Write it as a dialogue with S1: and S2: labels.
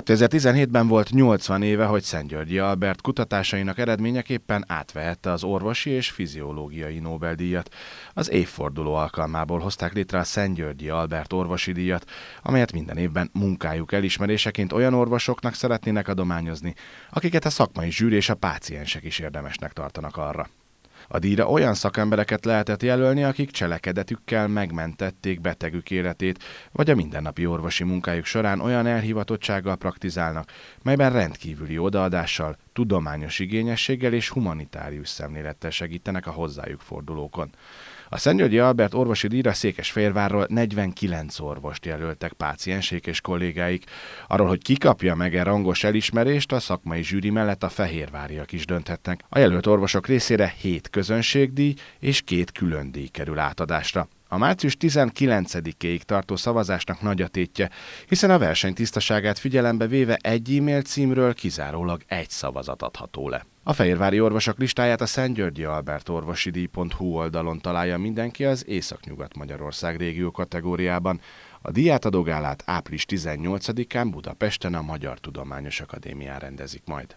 S1: 2017-ben volt 80 éve, hogy Györgyi Albert kutatásainak eredményeképpen átvehette az orvosi és fiziológiai Nobel-díjat. Az évforduló alkalmából hozták létre a Györgyi Albert orvosi díjat, amelyet minden évben munkájuk elismeréseként olyan orvosoknak szeretnének adományozni, akiket a szakmai zsűri és a páciensek is érdemesnek tartanak arra. A díjra olyan szakembereket lehetett jelölni, akik cselekedetükkel megmentették betegük életét, vagy a mindennapi orvosi munkájuk során olyan elhivatottsággal praktizálnak, melyben rendkívüli odaadással, tudományos igényességgel és humanitárius szemlélettel segítenek a hozzájuk fordulókon. A Szentgyörgyi Albert orvosi díjra Székesfehérvárról 49 orvost jelöltek páciensék és kollégáik. Arról, hogy kikapja meg-e rangos elismerést, a szakmai zsűri mellett a fehérváriak is dönthetnek. A jelölt orvosok részére 7 közönségdíj és két külön díj kerül átadásra. A március 19 éig tartó szavazásnak nagy a tétje, hiszen a verseny tisztaságát figyelembe véve egy e-mail címről kizárólag egy szavazat adható le. A fehérvári orvosok listáját a Györgyi Albert Orvosi Díj.hu oldalon találja mindenki az Észak-Nyugat-Magyarország régió kategóriában. A díját adogálát április 18-án Budapesten a Magyar Tudományos Akadémián rendezik majd.